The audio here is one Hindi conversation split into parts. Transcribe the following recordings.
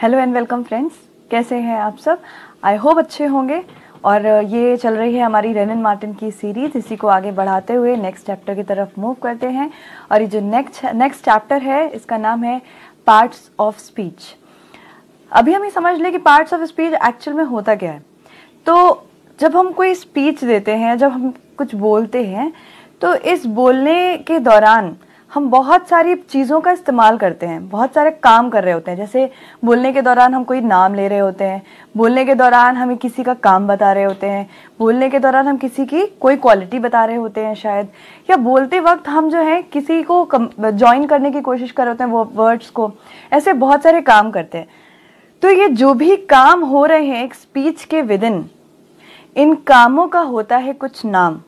हेलो एंड वेलकम फ्रेंड्स कैसे हैं आप सब आई होप अच्छे होंगे और ये चल रही है हमारी रेनन मार्टिन की सीरीज़ इसी को आगे बढ़ाते हुए नेक्स्ट चैप्टर की तरफ मूव करते हैं और ये जो नेक्स्ट नेक्स्ट चैप्टर है इसका नाम है पार्ट्स ऑफ स्पीच अभी हम ये समझ लें कि पार्ट्स ऑफ स्पीच एक्चुअल में होता क्या है तो जब हम कोई स्पीच देते हैं जब हम कुछ बोलते हैं तो इस बोलने के दौरान हम बहुत सारी चीज़ों का इस्तेमाल करते हैं बहुत सारे काम कर रहे होते हैं जैसे बोलने के दौरान हम कोई नाम ले रहे होते हैं बोलने के दौरान हमें किसी का काम बता रहे होते हैं बोलने के दौरान हम किसी की कोई क्वालिटी बता रहे होते हैं शायद या बोलते वक्त हम जो है किसी को ज्वाइन करने की कोशिश कर रहे होते हैं वो वर्ड्स को ऐसे बहुत सारे काम करते हैं तो ये जो भी काम हो रहे हैं एक स्पीच के विद इन इन कामों का होता है कुछ नाम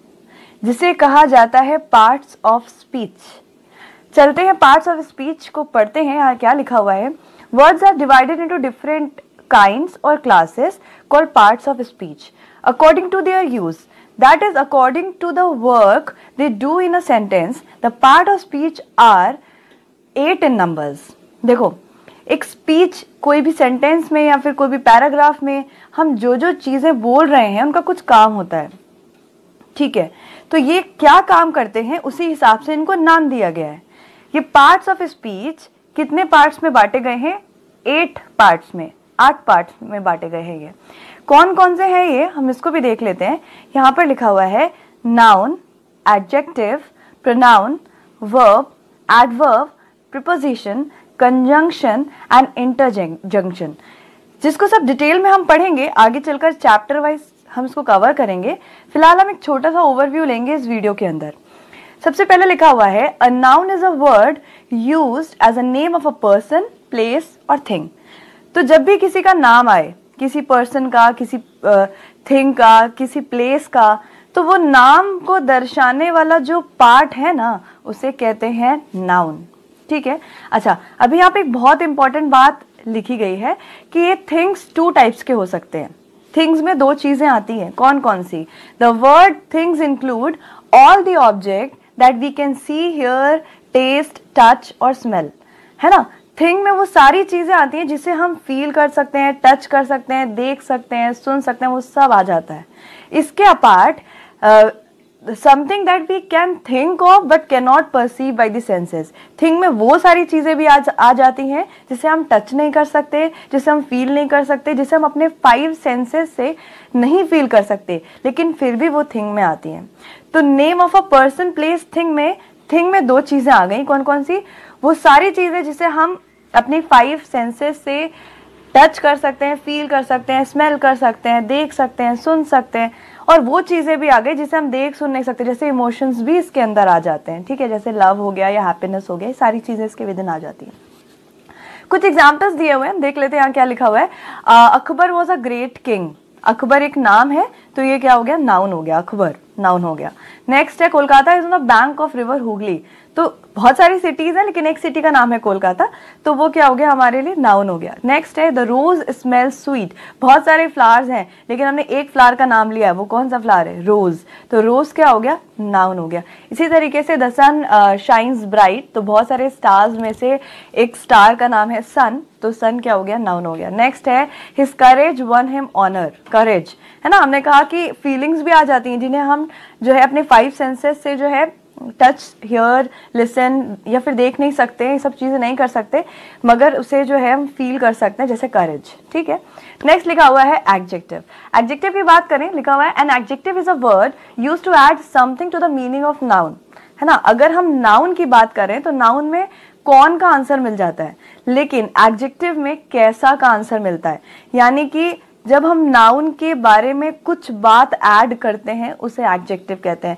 जिसे कहा जाता है पार्ट्स ऑफ स्पीच चलते हैं पार्ट ऑफ स्पीच को पढ़ते हैं यहाँ क्या लिखा हुआ है words are divided into different kind or classes called parts of speech according to their use that is according to the work they do in a sentence the part of speech are eight in numbers देखो एक स्पीच कोई भी सेंटेंस में या फिर कोई भी पैराग्राफ में हम जो जो चीज़ें बोल रहे हैं उनका कुछ काम होता है ठीक है तो ये क्या काम करते हैं उसी हिसाब से इनको नाम दिया गया है ये पार्ट्स ऑफ स्पीच कितने पार्ट्स में बांटे गए हैं एट पार्ट्स में आठ पार्ट्स में बांटे गए हैं ये कौन कौन से हैं ये हम इसको भी देख लेते हैं यहाँ पर लिखा हुआ है noun adjective pronoun verb adverb preposition conjunction and interjection जिसको सब डिटेल में हम पढ़ेंगे आगे चलकर चैप्टर वाइज हम इसको कवर करेंगे फिलहाल हम एक छोटा सा ओवरव्यू लेंगे इस वीडियो के अंदर सबसे पहले लिखा हुआ है a noun is a word use as a name of a person place or thing तो जब भी किसी का नाम आए किसी पर्सन का किसी थिंग uh, का किसी प्लेस का तो वो नाम को दर्शाने वाला जो पार्ट है ना उसे कहते हैं नाउन ठीक है अच्छा अभी यहाँ पे एक बहुत इंपॉर्टेंट बात लिखी गई है कि ये थिंग्स टू टाइप्स के हो सकते हैं थिंग्स में दो चीज़ें आती हैं कौन कौन सी the word things include all the object that we can see hear taste touch or smell है ना थिंग में वो सारी चीज़ें आती हैं जिसे हम फील कर सकते हैं टच कर सकते हैं देख सकते हैं सुन सकते हैं वो सब आ जाता है इसके apart something that we can think of but can not perceive by the senses thing में वो सारी चीज़ें भी आज आ जाती हैं जिसे हम टच नहीं कर सकते जिसे हम फील नहीं कर सकते जिसे हम अपने फाइव सेंसेस से नहीं फील कर सकते लेकिन फिर भी वो थिंग में आती हैं तो name of a person place thing में थिंग में दो चीज़ें आ गई कौन कौन सी वो सारी चीज़ें जिसे हम अपनी फाइव सेंसेस से टच कर सकते हैं फील कर सकते हैं स्मेल कर सकते हैं देख सकते हैं सुन सकते हैं और वो चीज़ें भी आ गई जिसे हम देख सुन नहीं सकते जैसे इमोशंस भी इसके अंदर आ जाते हैं ठीक है जैसे लव हो गया या हैप्पीनेस हो गया सारी चीज़ें इसके विदिन आ जाती हैं कुछ एग्जाम्पल्स दिए हुए हैं देख लेते हैं यहाँ क्या लिखा हुआ है Akbar was a great king Akbar एक नाम है तो ये क्या हो गया नाउन हो गया अकबर नाउन हो गया नेक्स्ट है Kolkata is on the bank of river Hooghly तो बहुत सारी सिटीज हैं लेकिन एक सिटी का नाम है कोलकाता तो वो क्या हो गया हमारे लिए नाउन हो गया नेक्स्ट है द रोज स्मेल स्वीट बहुत सारे फ्लावर्स हैं लेकिन हमने एक फ्लावर का नाम लिया है वो कौन सा फ्लावर है रोज तो रोज क्या हो गया नाउन हो गया इसी तरीके से द सन शाइन्स ब्राइट तो बहुत सारे स्टार्स में से एक स्टार का नाम है सन तो सन क्या हो गया नाउन हो गया नेक्स्ट है his courage won him honour courage है ना हमने कहा कि फीलिंग्स भी आ जाती हैं जिन्हें हम जो है अपने फाइव सेंसेस से जो है टच हियर लिसन या फिर देख नहीं सकते ये सब चीज़ें नहीं कर सकते मगर उसे जो है हम फील कर सकते हैं जैसे करेज ठीक है नेक्स्ट लिखा हुआ है एडजेक्टिव एडजेक्टिव की बात करें लिखा हुआ है an adjective is a word use to add something to the meaning of noun है ना अगर हम नाउन की बात करें तो नाउन में कौन का आंसर मिल जाता है लेकिन एडजेक्टिव में कैसा का आंसर मिलता है यानी कि जब हम नाउन के बारे में कुछ बात ऐड करते हैं उसे एडजेक्टिव कहते हैं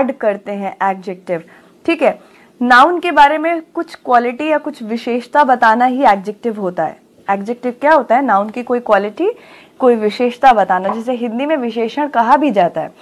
ऐड करते हैं एडजेक्टिव ठीक है नाउन के बारे में कुछ क्वालिटी या कुछ विशेषता बताना ही एडजेक्टिव होता है एडजेक्टिव क्या होता है नाउन की कोई क्वालिटी कोई विशेषता बताना जिसे हिंदी में विशेषण कहा भी जाता है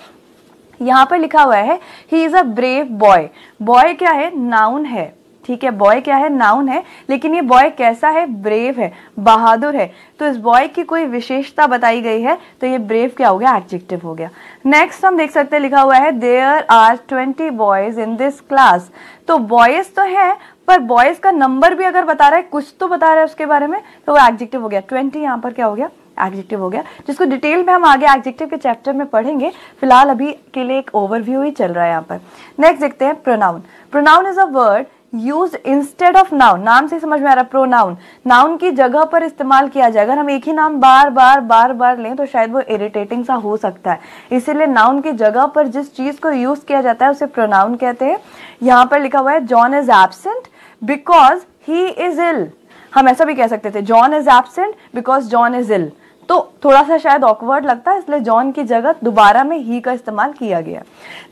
यहाँ पर लिखा हुआ है he is a brave boy boy क्या है नाउन है ठीक है बॉय क्या है नाउन है लेकिन ये बॉय कैसा है ब्रेव है बहादुर है तो इस बॉय की कोई विशेषता बताई गई है तो ये ब्रेव क्या हो गया एडजेक्टिव हो गया नेक्स्ट हम देख सकते हैं लिखा हुआ है there are twenty boys in this class तो बॉयज तो है पर बॉयज का नंबर भी अगर बता रहा है कुछ तो बता रहा है उसके बारे में तो वो एडजेक्टिव हो गया ट्वेंटी यहाँ पर क्या हो गया एडजेक्टिव हो गया जिसको डिटेल में हम आगे एडजेक्टिव के चैप्टर में पढ़ेंगे फिलहाल अभी के लिए एक ओवरव्यू ही चल रहा है यहाँ पर नेक्स्ट देखते हैं pronoun pronoun is a word use instead of noun नाम से समझ में आ रहा है प्रो नाउन नाउन की जगह पर इस्तेमाल किया जाए अगर हम एक ही नाम बार बार बार बार लें तो शायद वो इरिटेटिंग सा हो सकता है इसीलिए नाउन की जगह पर जिस चीज़ को यूज़ किया जाता है उसे प्रोनाउन कहते हैं यहाँ पर लिखा हुआ है John is absent because he is ill हम ऐसा भी कह सकते थे John is absent because John is ill तो थोड़ा सा शायद ऑकवर्ड लगता है इसलिए जॉन की जगह दोबारा में ही का इस्तेमाल किया गया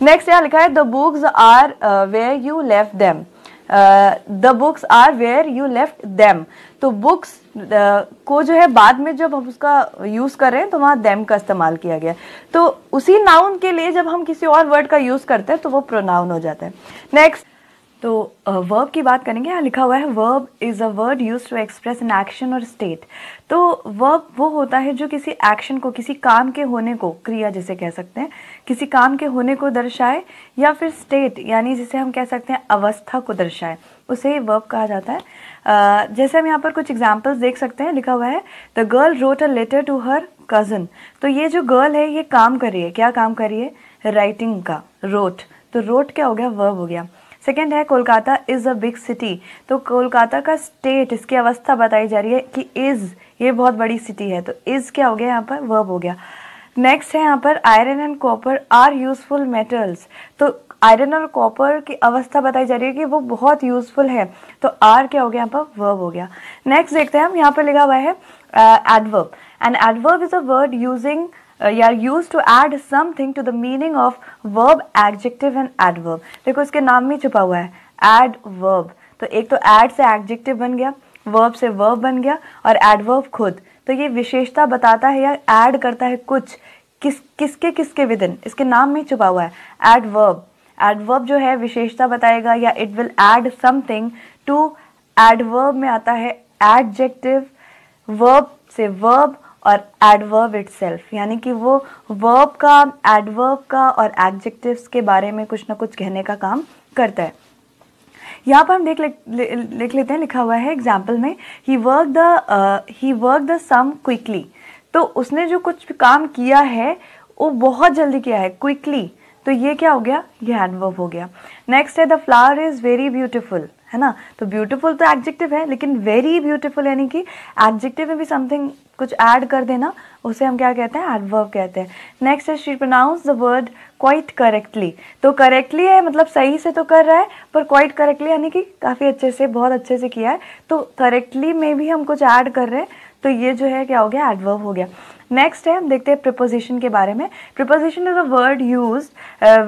नेक्स्ट यहाँ लिखा है the books are where you left them the books are where you left them तो बुक्स uh, को जो है बाद में जब हम उसका यूज़ कर रहे हैं तो वहां देम का इस्तेमाल किया गया तो उसी नाउन के लिए जब हम किसी और वर्ड का यूज़ करते हैं तो वो प्रोनाउन हो जाता है नेक्स्ट तो वर्ब की बात करेंगे यहाँ लिखा हुआ है verb is a word use to express an action or state तो वर्ब वो होता है जो किसी एक्शन को किसी काम के होने को क्रिया जैसे कह सकते हैं किसी काम के होने को दर्शाए या फिर स्टेट यानी जिसे हम कह सकते हैं अवस्था को दर्शाए उसे वर्ब कहा जाता है uh, जैसे हम यहाँ पर कुछ एग्जाम्पल्स देख सकते हैं लिखा हुआ है the girl wrote a letter to her cousin तो ये जो गर्ल है ये काम करिए क्या काम करिए राइटिंग का रोट तो रोट क्या हो गया वर्ब हो गया सेकेंड है Kolkata is a big city तो कोलकाता का स्टेट इसकी अवस्था बताई जा रही है कि इज़ ये बहुत बड़ी सिटी है तो इज़ क्या हो गया यहाँ पर वर्ब हो गया नेक्स्ट है यहाँ पर iron and copper are useful metals तो आयरन और कॉपर की अवस्था बताई जा रही है कि वो बहुत यूजफुल है तो आर क्या हो गया यहाँ पर वर्ब हो गया नेक्स्ट देखते हैं हम यहाँ पर लिखा हुआ है adverb and adverb is a word using या are use to add something to the meaning of verb adjective and adverb देखो इसके नाम में छुपा हुआ है एड वर्ब तो एक तो एड से एडजेक्टिव बन गया वर्ब से वर्ब बन गया और एडवर्ब खुद तो ये विशेषता बताता है या एड करता है कुछ किस किसके किसके विद इन इसके नाम में छुपा हुआ है एडवर्ब एडवर्ब जो है विशेषता बताएगा या it will add something to adverb में आता है एडजेक्टिव वर्ब से वर्ब और एडवर्ब इट यानी कि वो वर्ब का एडवर्ब का और एडजेक्टिव्स के बारे में कुछ ना कुछ कहने का काम करता है यहाँ पर हम देख ले, लिख लेते हैं लिखा हुआ है एग्जाम्पल में he work the he work the sum quickly तो उसने जो कुछ काम किया है वो बहुत जल्दी किया है क्विकली तो ये क्या हो गया ये एडवर्ब हो गया नेक्स्ट है the flower is very beautiful है ना तो ब्यूटिफुल तो एडजेक्टिव है लेकिन वेरी ब्यूटिफुल यानी कि एडजेक्टिव में भी समथिंग कुछ ऐड कर देना उसे हम क्या कहते हैं एडवर्ब कहते हैं नेक्स्ट है she pronounce the word quite correctly तो करेक्टली है मतलब सही से तो कर रहा है पर क्वाइट करेक्टली यानी कि काफ़ी अच्छे से बहुत अच्छे से किया है तो करेक्टली में भी हम कुछ ऐड कर रहे हैं तो ये जो है क्या हो गया एडवर्ब हो गया नेक्स्ट है हम देखते हैं प्रिपोजिशन के बारे में preposition is a word use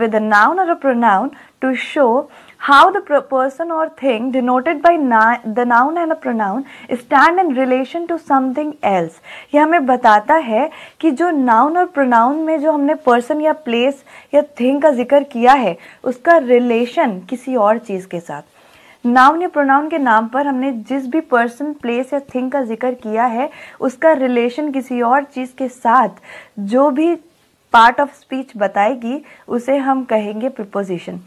with a noun और a pronoun to show how the person or thing denoted by the noun and a pronoun stand in relation to something else ये हमें बताता है कि जो noun और pronoun में जो हमने person या place या thing का जिक्र किया है उसका relation किसी और चीज़ के साथ नाउन या प्रोनाउन के नाम पर हमने जिस भी पर्सन प्लेस या थिंग का जिक्र किया है उसका रिलेशन किसी और चीज़ के साथ जो भी पार्ट ऑफ स्पीच बताएगी उसे हम कहेंगे प्रिपोजिशन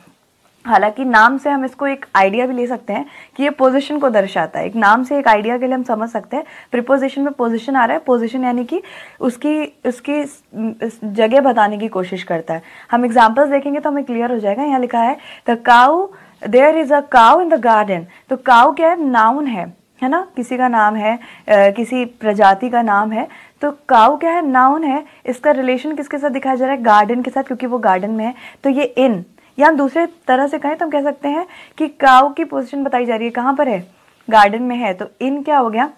हालांकि नाम से हम इसको एक आइडिया भी ले सकते हैं कि ये पोजीशन को दर्शाता है एक नाम से एक आइडिया के लिए हम समझ सकते हैं प्रिपोजिशन में पोजीशन आ रहा है पोजीशन यानी कि उसकी उसकी जगह बताने की कोशिश करता है हम एग्जांपल्स देखेंगे तो हमें क्लियर हो जाएगा यहाँ लिखा है the cow there is a cow in the garden तो काउ क्या है नाउन है है ना किसी का नाम है आ, किसी प्रजाति का नाम है तो काउ क्या है नाउन है इसका रिलेशन किसके साथ दिखाया जा रहा है गार्डन के साथ क्योंकि वो गार्डन में है तो ये इन या हम दूसरे तरह से कहें तो हम कह सकते हैं कि काउ की पोजिशन बताई जा रही है कहाँ पर है गार्डन में है तो इन क्या हो गया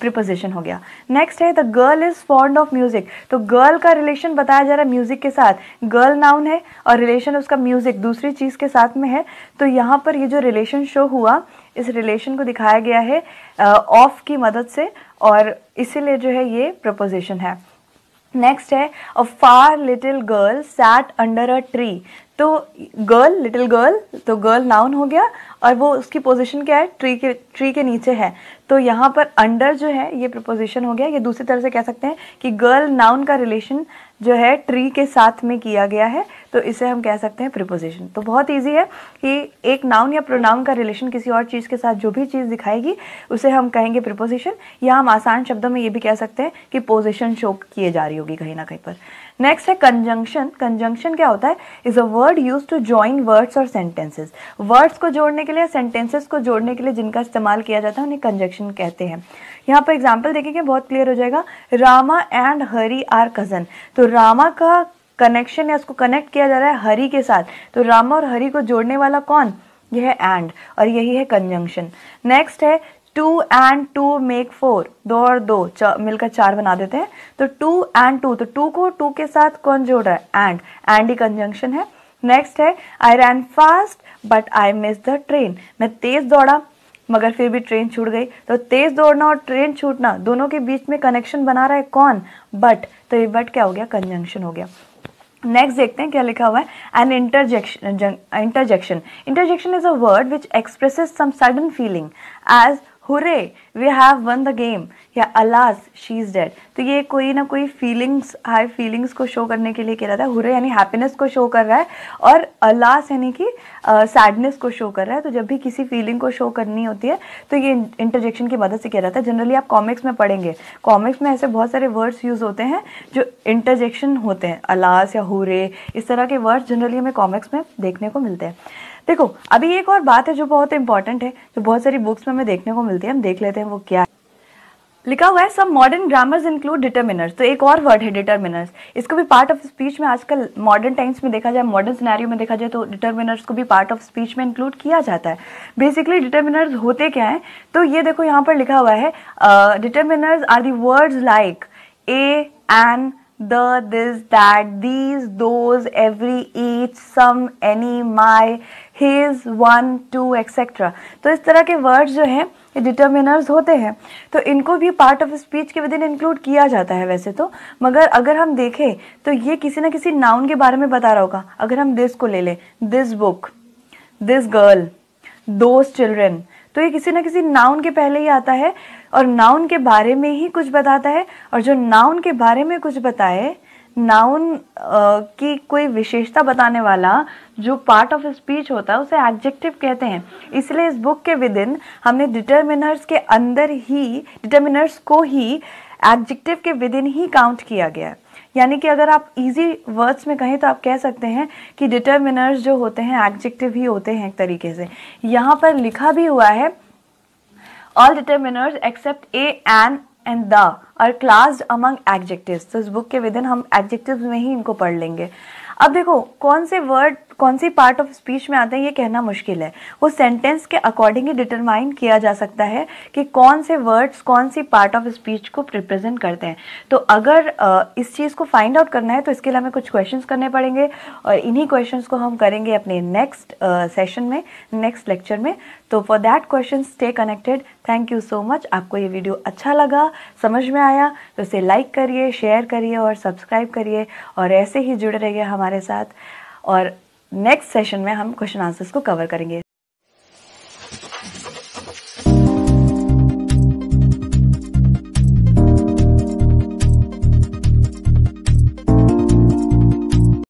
प्रिपोजिशन हो गया नेक्स्ट है the girl is fond of music तो गर्ल का रिलेशन बताया जा रहा है म्यूजिक के साथ गर्ल नाउन है और रिलेशन उसका म्यूजिक दूसरी चीज के साथ में है तो यहाँ पर ये जो रिलेशन शो हुआ इस रिलेशन को दिखाया गया है ऑफ uh, की मदद से और इसीलिए जो है ये प्रपोजिशन है नेक्स्ट है a fair little girl sat under a tree तो गर्ल लिटिल गर्ल तो गर्ल नाउन हो गया और वो उसकी पोजीशन क्या है ट्री के ट्री के नीचे है तो यहाँ पर अंडर जो है ये प्रपोजिशन हो गया ये दूसरी तरह से कह सकते हैं कि गर्ल नाउन का रिलेशन जो है ट्री के साथ में किया गया है तो इसे हम कह सकते हैं प्रिपोजिशन तो बहुत ईजी है कि एक नाउन या प्रोनाउन का रिलेशन किसी और चीज़ के साथ जो भी चीज़ दिखाएगी उसे हम कहेंगे प्रिपोजिशन या हम आसान शब्दों में ये भी कह सकते हैं कि पोजिशन शो किए जा रही होगी कहीं ना कहीं पर नेक्स्ट है कंजंक्शन कंजंक्शन क्या होता है is a word use to join words और सेंटेंसेज वर्ड्स को जोड़ने के लिए या सेंटेंसेस को जोड़ने के लिए जिनका इस्तेमाल किया जाता है उन्हें कंजक्शन कहते हैं यहाँ पर एग्जाम्पल देखेंगे बहुत क्लियर हो जाएगा Rama and Hari are cousin तो रामा का कनेक्शन या उसको कनेक्ट किया जा रहा है हरी के साथ तो रामा और हरी को जोड़ने वाला कौन यह है एंड और यही है कंजंक्शन नेक्स्ट है two and two make four दो और दो चा, मिलकर चार बना देते हैं तो टू एंड टू तो टू को टू के साथ कौन जोड़ रहा है एंड एंड ही कंजंक्शन है नेक्स्ट है I ran fast but I miss the train मैं तेज़ दौड़ा मगर फिर भी ट्रेन छूट गई तो तेज़ दौड़ना और ट्रेन छूटना दोनों के बीच में कनेक्शन बना रहा है कौन बट तो ये बट क्या हो गया कंजंक्शन हो गया नेक्स्ट देखते हैं क्या लिखा हुआ है an interjection interjection interjection is a word which expresses some sudden feeling as hurray we have won the game या अलास शी इज़ डेड तो ये कोई ना कोई फीलिंग्स हाई फीलिंग्स को शो करने के लिए कह रहा था हुरे यानी हैप्पीनेस को शो कर रहा है और अलास यानी कि सैडनेस uh, को शो कर रहा है तो जब भी किसी फीलिंग को शो करनी होती है तो ये इंटरजेक्शन की मदद से कह रहा था जनरली आप कॉमिक्स में पढ़ेंगे कॉमिक्स में ऐसे बहुत सारे वर्ड्स यूज़ होते हैं जो इंटरजेक्शन होते हैं अलास या हुरे इस तरह के वर्ड्स जनरली हमें कॉमिक्स में देखने को मिलते हैं देखो अभी एक और बात है जो बहुत इंपॉर्टेंट है जो बहुत सारी बुक्स में हमें देखने को मिलती है हम देख लेते हैं वो क्या है लिखा हुआ है सब मॉडर्न ग्रामर्स इंक्लूड डिटर्मिनर्स तो एक और वर्ड है डिटर्मिनर्स इसको भी पार्ट ऑफ स्पीच में आजकल मॉडर्न टाइम्स में देखा जाए मॉडर्न सिनेरियो में देखा जाए तो डिटर्मिनर्स को भी पार्ट ऑफ स्पीच में इंक्लूड किया जाता है बेसिकली डिटर्मिनर्स होते क्या हैं तो ये देखो यहाँ पर लिखा हुआ है determiners are the words like a an the, this, that, these, those, every, each, some, any, my, his, one, two, etc. तो इस तरह के वर्ड्स जो हैं ये डिटर्मिनर्स होते हैं तो इनको भी पार्ट ऑफ स्पीच के विद इन इंक्लूड किया जाता है वैसे तो मगर अगर हम देखें तो ये किसी ना किसी नाउन के बारे में बता रहा होगा अगर हम दिस को ले लें this book this girl those children तो ये किसी ना किसी नाउन के पहले ही आता है और नाउन के बारे में ही कुछ बताता है और जो नाउन के बारे में कुछ बताए नाउन की कोई विशेषता बताने वाला जो पार्ट ऑफ स्पीच होता है उसे एडजेक्टिव कहते हैं इसलिए इस बुक के विद इन हमने डिटर्मिनर्स के अंदर ही डिटर्मिनर्स को ही एडजेक्टिव के विद इन ही काउंट किया गया है यानी कि अगर आप इजी वर्ड्स में कहें तो आप कह सकते हैं कि डिटर्मिनर्स जो होते हैं एडजेक्टिव ही होते हैं एक तरीके से यहाँ पर लिखा भी हुआ है all determiners except a an and the are classed among adjectives तो इस बुक के विदिन हम एडजेक्टिव्स में ही इनको पढ़ लेंगे अब देखो कौन से वर्ड कौन सी पार्ट ऑफ स्पीच में आते हैं ये कहना मुश्किल है वो सेंटेंस के अकॉर्डिंग ही डिटरमाइन किया जा सकता है कि कौन से वर्ड्स कौन सी पार्ट ऑफ स्पीच को रिप्रेजेंट करते हैं तो अगर इस चीज़ को फाइंड आउट करना है तो इसके लिए हमें कुछ क्वेश्चन करने पड़ेंगे और इन्हीं क्वेश्चन को हम करेंगे अपने नेक्स्ट सेशन में नेक्स्ट लेक्चर में तो for that question stay connected thank you so much आपको ये वीडियो अच्छा लगा समझ में आया तो इसे लाइक करिए शेयर करिए और सब्सक्राइब करिए और ऐसे ही जुड़े रहिए हमारे साथ और नेक्स्ट सेशन में हम क्वेश्चन आंसर्स को कवर करेंगे